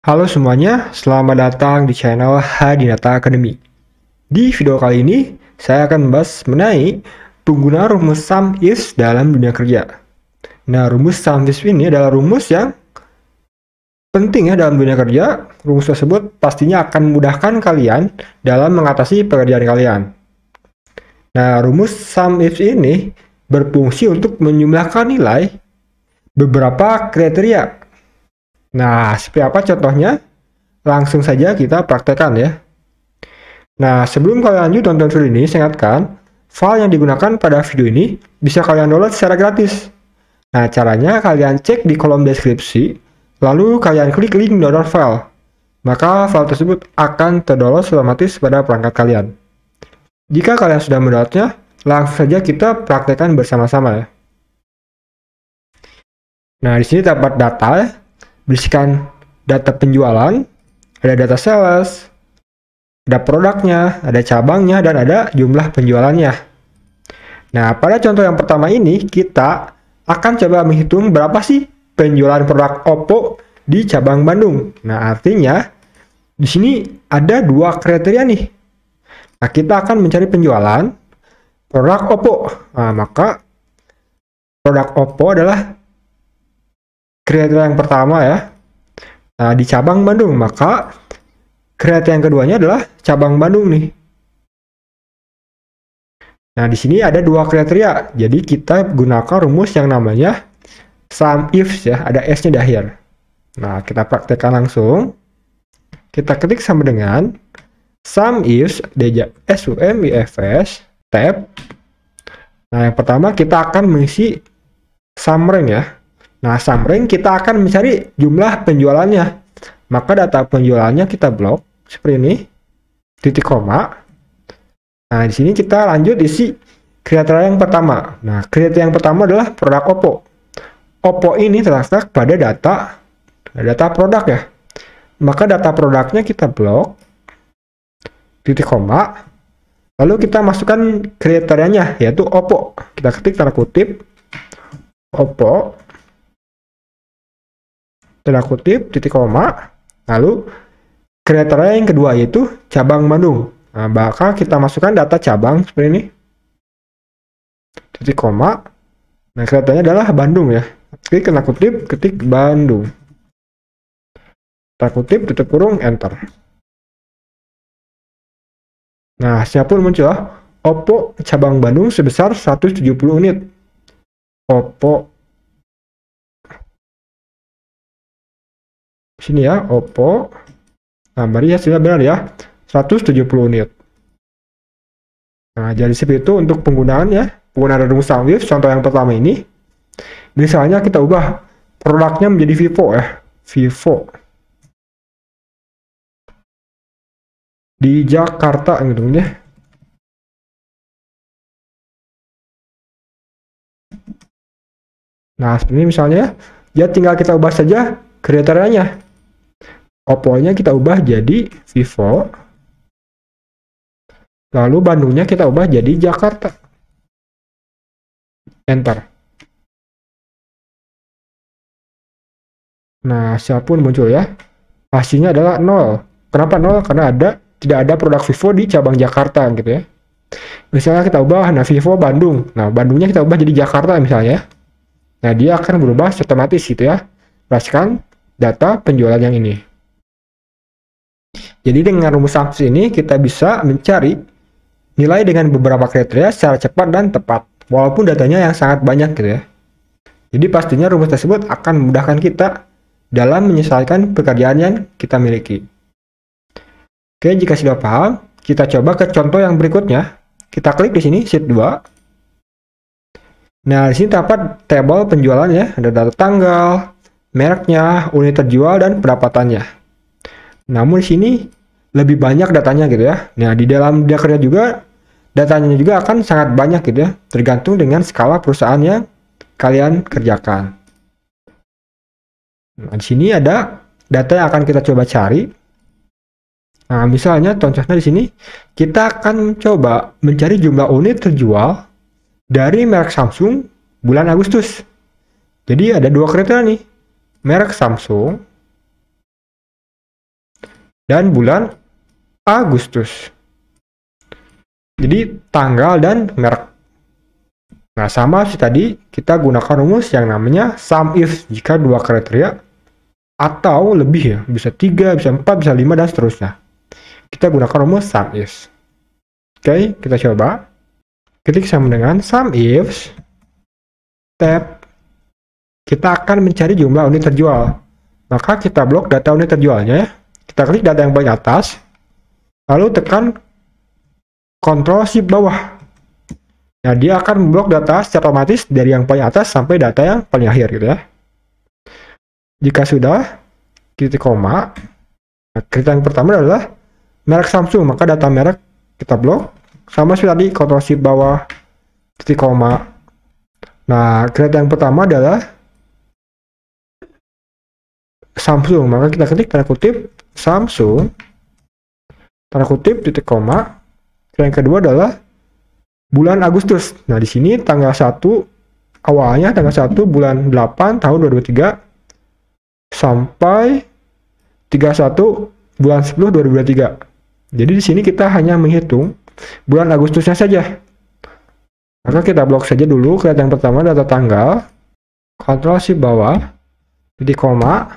Halo semuanya, selamat datang di channel Hadinata Academy. Di video kali ini, saya akan membahas mengenai penggunaan rumus sum is dalam dunia kerja. Nah, rumus sum is ini adalah rumus yang penting ya dalam dunia kerja. Rumus tersebut pastinya akan memudahkan kalian dalam mengatasi pekerjaan kalian. Nah, rumus sum is ini berfungsi untuk menjumlahkan nilai beberapa kriteria Nah, seperti apa contohnya? Langsung saja kita praktekkan ya. Nah, sebelum kalian lanjut tonton video ini, saya ingatkan, file yang digunakan pada video ini bisa kalian download secara gratis. Nah, caranya kalian cek di kolom deskripsi, lalu kalian klik link download file. Maka file tersebut akan terdownload otomatis pada perangkat kalian. Jika kalian sudah mendownloadnya, langsung saja kita praktekkan bersama-sama ya. Nah, di sini terdapat data ya berisikan data penjualan, ada data sales, ada produknya, ada cabangnya, dan ada jumlah penjualannya. Nah, pada contoh yang pertama ini, kita akan coba menghitung berapa sih penjualan produk Oppo di cabang Bandung. Nah, artinya di sini ada dua kriteria nih. Nah, kita akan mencari penjualan produk Oppo. Nah, maka produk Oppo adalah Kriteria yang pertama ya nah di cabang Bandung maka kriteria yang keduanya adalah cabang Bandung nih nah di sini ada dua kriteria jadi kita gunakan rumus yang namanya sum ifs ya ada s nya di akhir nah kita praktekkan langsung kita ketik sama dengan sum ifs sumifs tab nah yang pertama kita akan mengisi sum ya Nah, summary kita akan mencari jumlah penjualannya. Maka data penjualannya kita blok seperti ini, titik koma. Nah, di sini kita lanjut isi kriteria yang pertama. Nah, kriteria yang pertama adalah produk Oppo. Oppo ini terletak pada data data produk ya. Maka data produknya kita blok titik koma. Lalu kita masukkan kriterianya yaitu Oppo. Kita ketik tanda kutip Oppo tanda kutip titik koma lalu kriteria yang kedua yaitu cabang Bandung nah, bakal kita masukkan data cabang seperti ini titik koma nah kriterianya adalah Bandung ya klik tanda kutip ketik Bandung tanda kutip tutup kurung enter nah siapun muncul ya. Oppo cabang Bandung sebesar 170 unit Oppo sini ya Oppo nah ya sudah benar ya 170 unit nah jadi seperti itu untuk penggunaan ya penggunaan Redung Soundwave contoh yang pertama ini misalnya kita ubah produknya menjadi Vivo ya Vivo di Jakarta gitu ya Nah, seperti ini misalnya, ya. ya tinggal kita ubah saja kriterianya. Oppo-nya kita ubah jadi Vivo. Lalu Bandungnya kita ubah jadi Jakarta. Enter. Nah, siapa pun muncul ya. Hasilnya adalah 0. Kenapa 0? Karena ada tidak ada produk Vivo di cabang Jakarta gitu ya. Misalnya kita ubah, nah Vivo Bandung. Nah, Bandungnya kita ubah jadi Jakarta misalnya. Nah, dia akan berubah otomatis gitu ya. Berdasarkan data penjualan yang ini. Jadi dengan rumus sanksi ini kita bisa mencari nilai dengan beberapa kriteria secara cepat dan tepat, walaupun datanya yang sangat banyak gitu ya. Jadi pastinya rumus tersebut akan memudahkan kita dalam menyelesaikan pekerjaan yang kita miliki. Oke, jika sudah paham, kita coba ke contoh yang berikutnya. Kita klik di sini, sheet 2. Nah, di sini terdapat tabel penjualan ya. ada data tanggal, mereknya, unit terjual, dan pendapatannya. Namun sini lebih banyak datanya gitu ya. Nah, di dalam dia kerja juga datanya juga akan sangat banyak gitu ya, tergantung dengan skala perusahaan yang kalian kerjakan. Nah, di sini ada data yang akan kita coba cari. Nah, misalnya contohnya di sini kita akan coba mencari jumlah unit terjual dari merek Samsung bulan Agustus. Jadi ada dua kriteria nih. Merek Samsung dan bulan Agustus. Jadi tanggal dan merek. Nah, sama sih tadi kita gunakan rumus yang namanya sum if jika dua kriteria atau lebih ya, bisa tiga bisa empat bisa lima dan seterusnya. Kita gunakan rumus sum if. Oke, kita coba. Ketik sama dengan sum if tab kita akan mencari jumlah unit terjual. Maka kita blok data unit terjualnya ya. Kita klik data yang paling atas, lalu tekan Ctrl Shift bawah. Nah, dia akan memblok data secara otomatis dari yang paling atas sampai data yang paling akhir gitu ya. Jika sudah, titik koma, nah, kita yang pertama adalah merek Samsung, maka data merek kita blok. Sama seperti tadi, Ctrl Shift bawah, titik koma. Nah, kereta yang pertama adalah Samsung, maka kita ketik tanda kutip Samsung tanda kutip titik koma yang kedua adalah bulan Agustus. Nah, di sini tanggal 1 awalnya tanggal 1 bulan 8 tahun 2023 sampai 31 bulan 10 2023. Jadi di sini kita hanya menghitung bulan Agustusnya saja. Maka kita blok saja dulu kelihatan pertama data tanggal, kontrol si bawah, titik koma,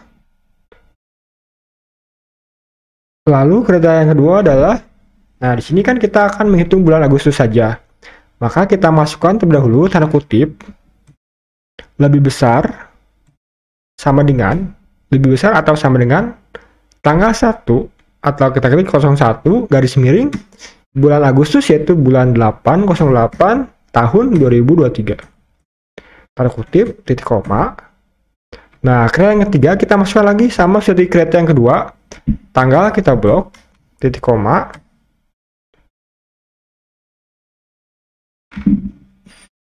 Lalu kriteria yang kedua adalah, nah di sini kan kita akan menghitung bulan Agustus saja. Maka kita masukkan terlebih dahulu tanda kutip lebih besar sama dengan lebih besar atau sama dengan tanggal 1 atau kita klik 01 garis miring bulan Agustus yaitu bulan 808 tahun 2023. Tanda kutip titik koma Nah, kriteria yang ketiga kita masukkan lagi sama seperti kereta yang kedua. Tanggal kita blok, titik koma.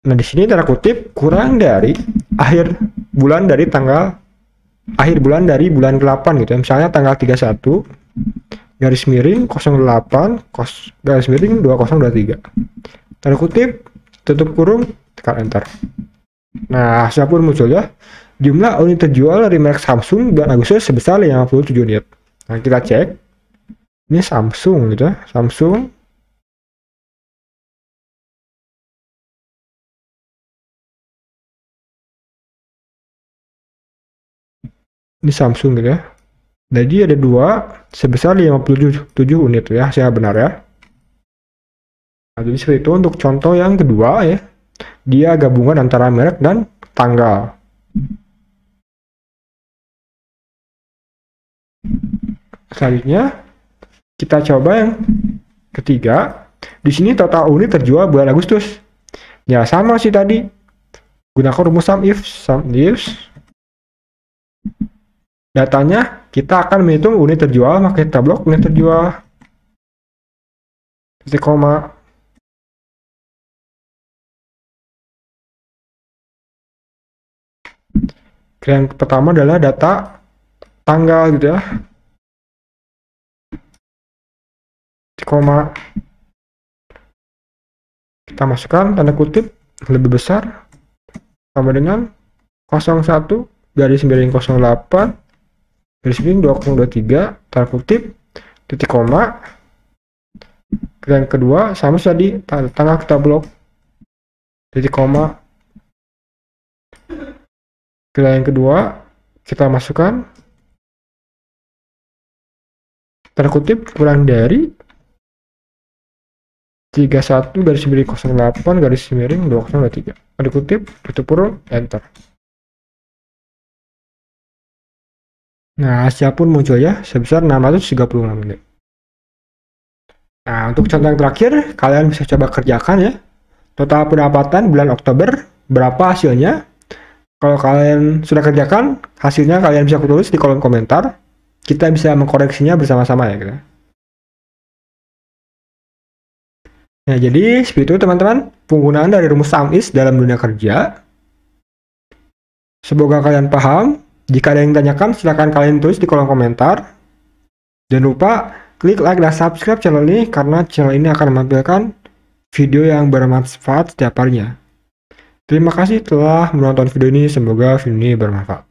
Nah, di sini tanda kutip kurang dari akhir bulan dari tanggal akhir bulan dari bulan ke-8 gitu ya. Misalnya tanggal 31 garis miring 08 kos, garis miring 2023. Tanda kutip tutup kurung tekan enter. Nah, hasil pun muncullah ya. jumlah unit terjual dari merek Samsung bulan Agustus sebesar 57 unit. Nah, kita cek. Ini Samsung gitu ya. Samsung ini Samsung gitu ya. Jadi ada dua sebesar 57 unit ya Saya benar ya. Nah, jadi seperti itu untuk contoh yang kedua ya. Dia gabungan antara merek dan tanggal. Selanjutnya, kita coba yang ketiga. Di sini total unit terjual bulan Agustus. Ya, sama sih tadi. Gunakan rumus sum if, sum ifs. Datanya, kita akan menghitung unit terjual, maka kita unit terjual. Titik koma. yang pertama adalah data tanggal gitu ya koma kita masukkan tanda kutip lebih besar sama dengan 01 garis miring 08 garis miring 2023 tanda kutip titik koma Yang kedua sama tadi tanggal kita blok titik koma pilihan yang kedua kita masukkan tanda kutip kurang dari 31 garis miring 08 garis miring 2023 tanda kutip tutup kurung enter nah hasil pun muncul ya sebesar 636 menit nah untuk contoh yang terakhir kalian bisa coba kerjakan ya total pendapatan bulan Oktober berapa hasilnya kalau kalian sudah kerjakan, hasilnya kalian bisa tulis di kolom komentar. Kita bisa mengkoreksinya bersama-sama ya kita. Gitu. Nah, jadi seperti itu teman-teman, penggunaan dari rumus sum is dalam dunia kerja. Semoga kalian paham. Jika ada yang ditanyakan, silahkan kalian tulis di kolom komentar. Jangan lupa klik like dan subscribe channel ini karena channel ini akan menampilkan video yang bermanfaat setiap harinya. Terima kasih telah menonton video ini. Semoga video ini bermanfaat.